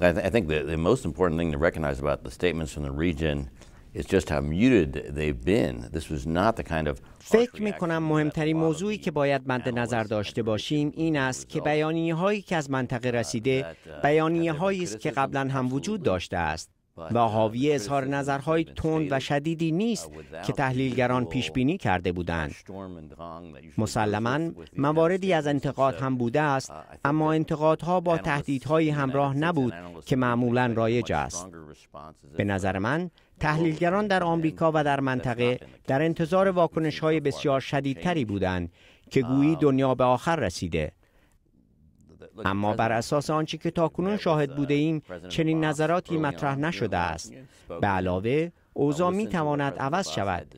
Look, I, th I think the, the, most important thing to recognize about the statements from the region is just how muted they've been. This was not the kind of فکر می کنم مهمترین موضوعی که باید مد نظر داشته باشیم این است که بیانیه هایی که از منطقه رسیده بیانیه هایی است که قبلا هم وجود داشته است و حاوی uh, اظهار نظرهای تند و شدیدی uh, نیست که تحلیلگران پیش بینی کرده بودند. مسلما مواردی از انتقاد هم بوده است، uh, اما انتقادها با تهدیدهایی همراه نبود که معمولا رایج است. به نظر من تحلیلگران در آمریکا و در منطقه در انتظار واکنش های بسیار شدیدتری بودند که گویی um, دنیا به آخر رسیده اما بر اساس آنچه که تاکنون شاهد بوده ایم چنین نظراتی مطرح نشده است به علاوه اوضاع می تواند عوض شود